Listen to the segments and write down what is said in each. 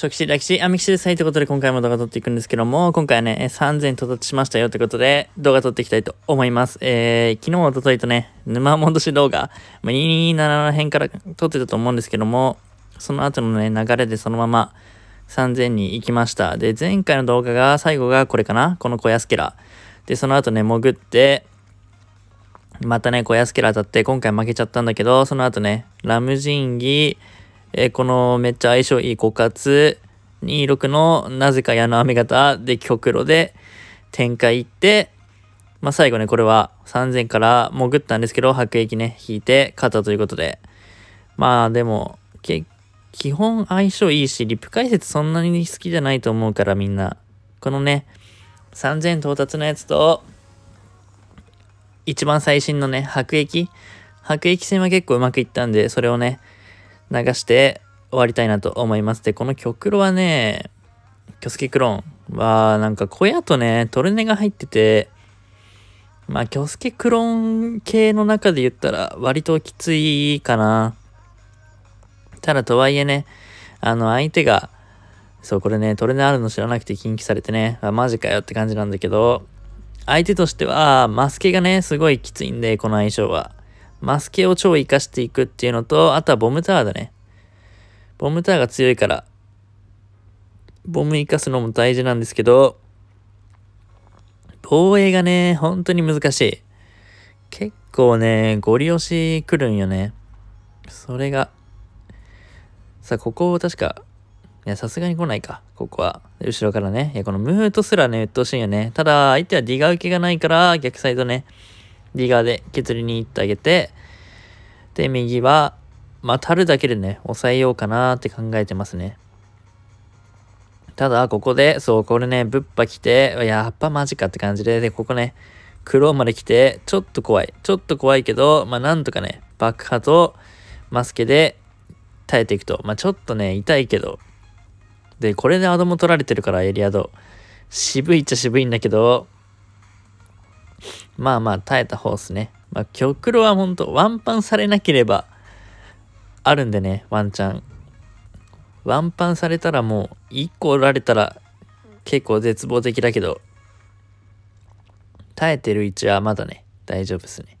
初期士、歴史、アミキシでサイい、ということで今回も動画撮っていくんですけども、今回はね、3000到達しましたよということで、動画撮っていきたいと思います。えー、昨日、おとといとね、沼戻し動画、ま227の辺から撮ってたと思うんですけども、その後のね、流れでそのまま3000に行きました。で、前回の動画が、最後がこれかなこの小安ケラ。で、その後ね、潜って、またね、小安ケラ当たって、今回負けちゃったんだけど、その後ね、ラムジンギえー、このめっちゃ相性いい枯渇26のなぜか矢の雨型で極露で展開いって、まあ、最後ね、これは3000から潜ったんですけど、白液ね、引いて勝ったということで。まあでも、基本相性いいし、リップ解説そんなに好きじゃないと思うからみんな。このね、3000到達のやつと、一番最新のね、白液。白液戦は結構うまくいったんで、それをね、流して終わりたいなと思います。で、この曲はね、キョスケクローンは、なんか小屋とね、トルネが入ってて、まあ、キョスケクローン系の中で言ったら割ときついかな。ただとはいえね、あの、相手が、そう、これね、トレネあるの知らなくて禁忌されてね、あマジかよって感じなんだけど、相手としては、マスケがね、すごいきついんで、この相性は。マスケを超活かしていくっていうのと、あとはボムタワーだね。ボムタワーが強いから、ボム活かすのも大事なんですけど、防衛がね、本当に難しい。結構ね、ゴリ押し来るんよね。それが。さあ、ここを確か、いや、さすがに来ないか、ここは。後ろからね。いや、このムートすらね、鬱陶しいよね。ただ、相手はディガ受けがないから、逆サイドね。ガーで削りに行ってあげて、で、右は、またるだけでね、抑えようかなって考えてますね。ただ、ここで、そう、これね、ぶっぱ来て、やっぱマジかって感じで、で、ここね、クローまで来て、ちょっと怖い。ちょっと怖いけど、まあ、なんとかね、爆破とマスケで耐えていくと。まあ、ちょっとね、痛いけど。で、これでアドも取られてるから、エリアド。渋いっちゃ渋いんだけど、まあまあ耐えた方っすね。まあ、極路はほんと、ワンパンされなければ、あるんでね、ワンチャン。ワンパンされたらもう、1個折られたら、結構絶望的だけど、耐えてる位置はまだね、大丈夫っすね。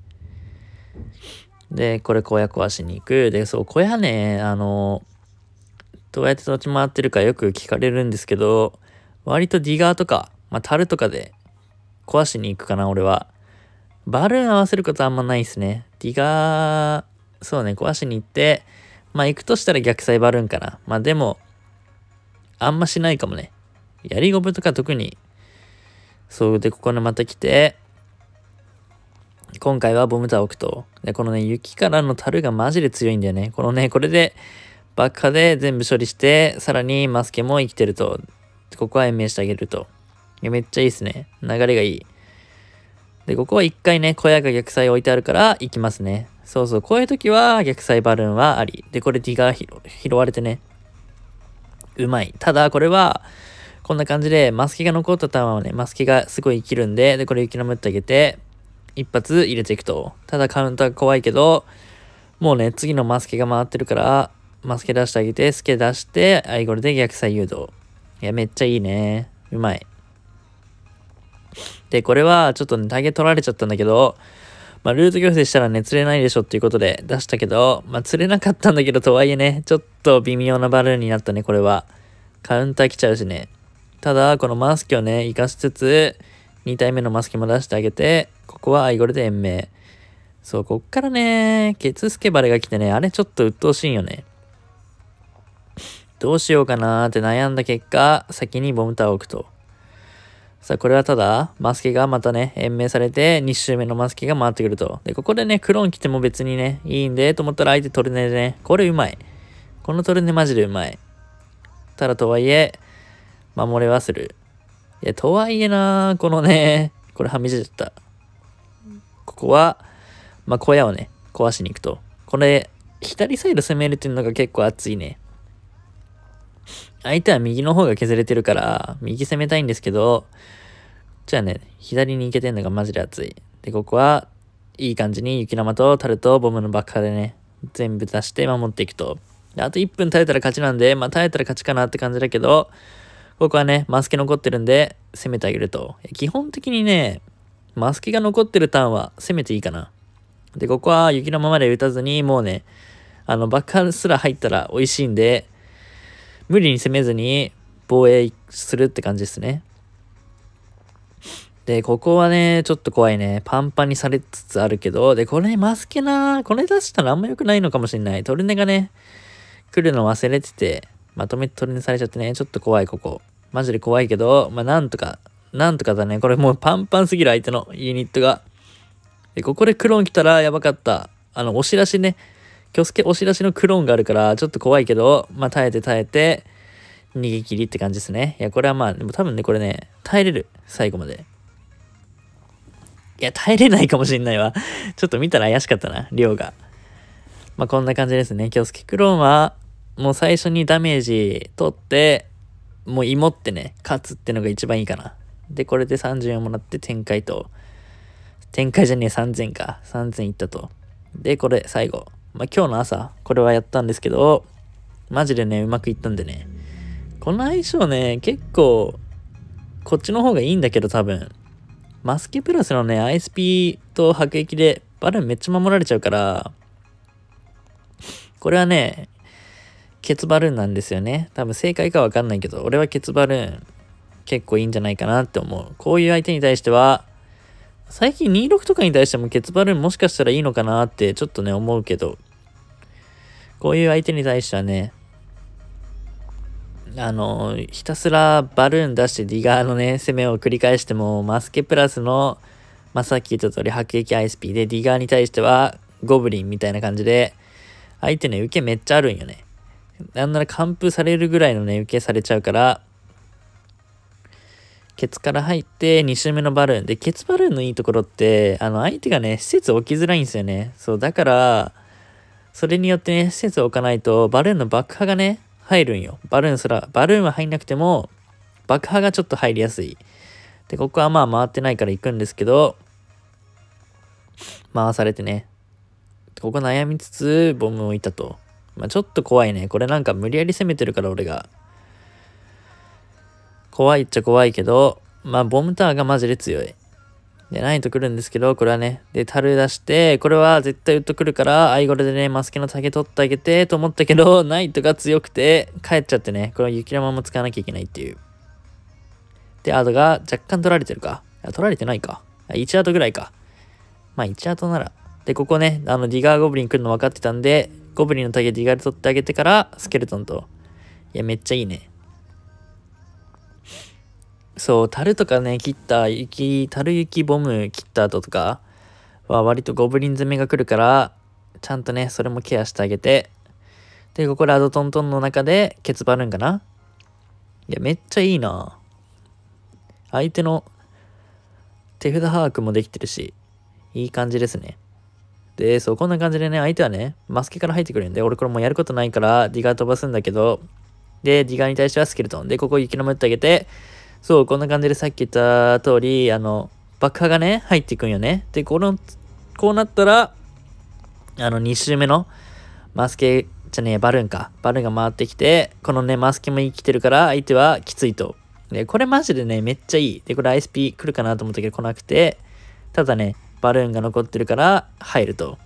で、これ小屋壊しに行く。で、そう、小屋ね、あの、どうやって立ち回ってるかよく聞かれるんですけど、割とディガーとか、まあ、樽とかで壊しに行くかな、俺は。バルーン合わせることあんまないですね。ディガー、そうね、壊しに行って、まあ行くとしたら逆サイバルーンかな。まあでも、あんましないかもね。やりゴブとか特に。そうで、ここにまた来て、今回はボムタ置くと。で、このね、雪からの樽がマジで強いんだよね。このね、これで爆破で全部処理して、さらにマスケも生きてると。ここは延命してあげると。めっちゃいいっすね。流れがいい。で、ここは一回ね、小屋が逆サイ置いてあるから行きますね。そうそう、こういう時は逆サイバルーンはあり。で、これディガー拾われてね、うまい。ただ、これは、こんな感じで、マスキが残った弾はね、マスキがすごい生きるんで、で、これ雪のむってあげて、一発入れていくと。ただカウンター怖いけど、もうね、次のマスケが回ってるから、マスケ出してあげて、スケ出して、アイゴルで逆サイ誘導。いや、めっちゃいいね。うまい。で、これはちょっとね、タゲ取られちゃったんだけど、まあ、ルート矯正したらね、釣れないでしょっていうことで出したけど、まあ、釣れなかったんだけど、とはいえね、ちょっと微妙なバルーンになったね、これは。カウンター来ちゃうしね。ただ、このマスキをね、生かしつつ、2体目のマスキも出してあげて、ここはアイゴルで延命。そう、こっからね、ケツスケバレが来てね、あれちょっと鬱陶しいよね。どうしようかなーって悩んだ結果、先にボムターを置くと。さあ、これはただ、マスケがまたね、延命されて、2周目のマスケが回ってくると。で、ここでね、クローン来ても別にね、いいんで、と思ったら相手トルネでね、これうまい。このトルネマジでうまい。ただとはいえ、守れはする。いや、とはいえなこのね、これはみ出ちゃった。ここは、まあ、小屋をね、壊しに行くと。これ、左サイド攻めるっていうのが結構熱いね。相手は右の方が削れてるから、右攻めたいんですけど、じゃあね、左に行けてんのがマジで熱い。で、ここは、いい感じに雪玉とタルとボムの爆破でね、全部出して守っていくと。で、あと1分耐えたら勝ちなんで、まあ耐えたら勝ちかなって感じだけど、ここはね、マスケ残ってるんで、攻めてあげると。基本的にね、マスケが残ってるターンは攻めていいかな。で、ここは雪のままで打たずに、もうね、あの、爆破すら入ったら美味しいんで、無理に攻めずに防衛するって感じですね。で、ここはね、ちょっと怖いね。パンパンにされつつあるけど、で、これマスケな、これ出したらあんま良くないのかもしんない。トルネがね、来るの忘れてて、まとめてトルネされちゃってね、ちょっと怖い、ここ。マジで怖いけど、まあ、なんとか、なんとかだね。これもうパンパンすぎる相手のユニットが。で、ここでクローン来たらやばかった。あの、押し出しね。キョスケ押し出しのクローンがあるから、ちょっと怖いけど、まあ耐えて耐えて、逃げ切りって感じですね。いや、これはまあ、でも多分ね、これね、耐えれる。最後まで。いや、耐えれないかもしんないわ。ちょっと見たら怪しかったな、量が。まあ、こんな感じですね。京介スクローンは、もう最初にダメージ取って、もう芋ってね、勝つってのが一番いいかな。で、これで30円もらって展開と、展開じゃねえ3000か。3000いったと。で、これ、最後。まあ、今日の朝、これはやったんですけど、マジでね、うまくいったんでね。この相性ね、結構、こっちの方がいいんだけど多分。マスケプラスのね、ISP と迫撃でバルーンめっちゃ守られちゃうから、これはね、ケツバルーンなんですよね。多分正解かわかんないけど、俺はケツバルーン結構いいんじゃないかなって思う。こういう相手に対しては、最近26とかに対してもケツバルーンもしかしたらいいのかなってちょっとね思うけど、こういう相手に対してはね、あの、ひたすらバルーン出してディガーのね、攻めを繰り返しても、マスケプラスの、まあ、さっき言った通り、迫撃 ISP で、ディガーに対しては、ゴブリンみたいな感じで、相手ね、受けめっちゃあるんよね。なんなら完封されるぐらいのね、受けされちゃうから、ケツから入って、2周目のバルーン。で、ケツバルーンのいいところって、あの、相手がね、施設置きづらいんですよね。そう、だから、それによってね、施設を置かないと、バルーンの爆破がね、入るんよ。バルーンそら、バルーンは入んなくても、爆破がちょっと入りやすい。で、ここはまあ回ってないから行くんですけど、回されてね。ここ悩みつつ、ボムを置いたと。まあ、ちょっと怖いね。これなんか無理やり攻めてるから俺が。怖いっちゃ怖いけど、まあ、ボムターがマジで強い。で、ないと来るんですけど、これはね。で、樽出して、これは絶対ウッド来るから、アイゴルでね、マスケの竹取ってあげて、と思ったけど、ナイトが強くて、帰っちゃってね、この雪玉も使わなきゃいけないっていう。で、アーが若干取られてるか。取られてないか。1アートぐらいか。まあ、1アートなら。で、ここね、あの、ディガーゴブリン来るの分かってたんで、ゴブリンの竹ディガーで取ってあげてから、スケルトンと。いや、めっちゃいいね。そう、樽とかね、切った雪、樽雪ボム切った後とかは割とゴブリン攻めが来るから、ちゃんとね、それもケアしてあげて。で、ここラドトントンの中で、ケツバルーンかないや、めっちゃいいな相手の手札把握もできてるし、いい感じですね。で、そう、こんな感じでね、相手はね、マスケから入ってくるんで、俺これもうやることないから、ディガー飛ばすんだけど、で、ディガーに対してはスケルトン。で、ここ雪の目ってあげて、そう、こんな感じでさっき言った通り、あの、爆破がね、入っていくんよね。で、この、こうなったら、あの、2周目の、マスケ、じゃねえ、バルーンか。バルーンが回ってきて、このね、マスケも生きてるから、相手はきついと。で、これマジでね、めっちゃいい。で、これ ISP 来るかなと思ったけど来なくて、ただね、バルーンが残ってるから入ると。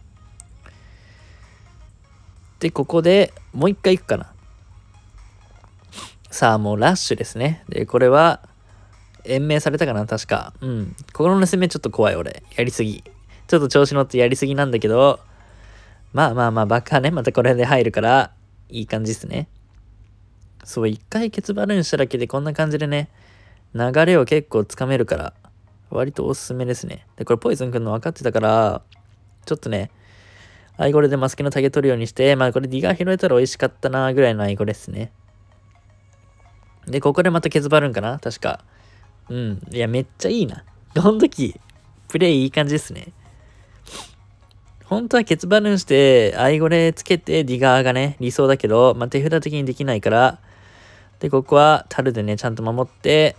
で、ここでもう一回行くかな。さあ、もうラッシュですね。で、これは、延命されたかな確か。うん。心の攻めちょっと怖い、俺。やりすぎ。ちょっと調子乗ってやりすぎなんだけど、まあまあまあ、爆破ね。またこれで入るから、いい感じっすね。そう、一回ケツバルーンしただけでこんな感じでね、流れを結構つかめるから、割とおすすめですね。で、これポイズンくんの分かってたから、ちょっとね、アイゴレでマスケのタゲ取るようにして、まあこれディガー拾えたら美味しかったなぐらいのアイゴレっすね。で、ここでまたケツバルーンかな確か。うん。いや、めっちゃいいな。この時、プレイいい感じですね。本当はケツバルーンして、アイゴレつけてディガーがね、理想だけど、まあ、手札的にできないから、で、ここは樽でね、ちゃんと守って、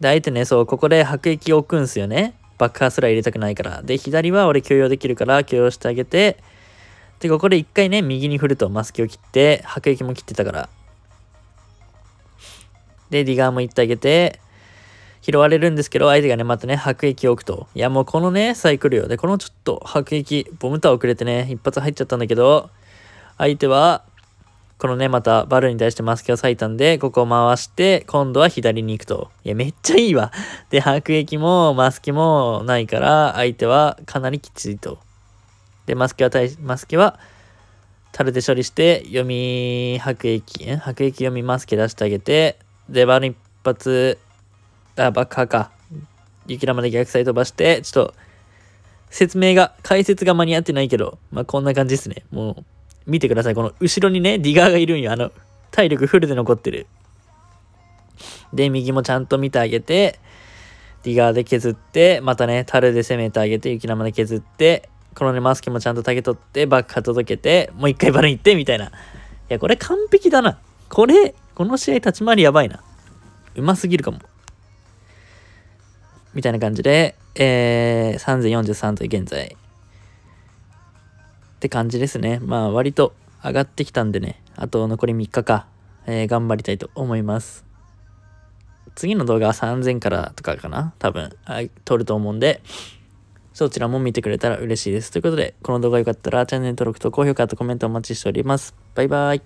で、相手ね、そう、ここで迫撃を置くんすよね。爆破すら入れたくないから。で、左は俺許容できるから、許容してあげて、で、ここで一回ね、右に振るとマスキを切って、迫撃も切ってたから。で、ディガーも行ってあげて、拾われるんですけど、相手がね、またね、白液を置くと。いや、もうこのね、サイクルよ。で、このちょっと白液、ボムター遅れてね、一発入っちゃったんだけど、相手は、このね、またバルに対してマスケを裂いたんで、ここを回して、今度は左に行くと。いや、めっちゃいいわ。で、白液もマスケもないから、相手はかなりきついと。で、マスケは対、マスケは、タルで処理して、読み、白液、白液読みマスケ出してあげて、出番一発、あ、爆破か。雪玉で逆サイ飛ばして、ちょっと、説明が、解説が間に合ってないけど、まあ、こんな感じですね。もう、見てください。この後ろにね、ディガーがいるんよ。あの、体力フルで残ってる。で、右もちゃんと見てあげて、ディガーで削って、またね、樽で攻めてあげて、雪玉で削って、このね、マスクもちゃんと竹取って、バック届けて、もう一回バル行って、みたいな。いや、これ完璧だな。これ、この試合立ち回りやばいな。うますぎるかも。みたいな感じで、えー、3043と現在。って感じですね。まあ、割と上がってきたんでね、あと残り3日か、えー、頑張りたいと思います。次の動画は3000からとかかな多分、はい、撮ると思うんで、そちらも見てくれたら嬉しいです。ということで、この動画良かったらチャンネル登録と高評価とコメントお待ちしております。バイバイ。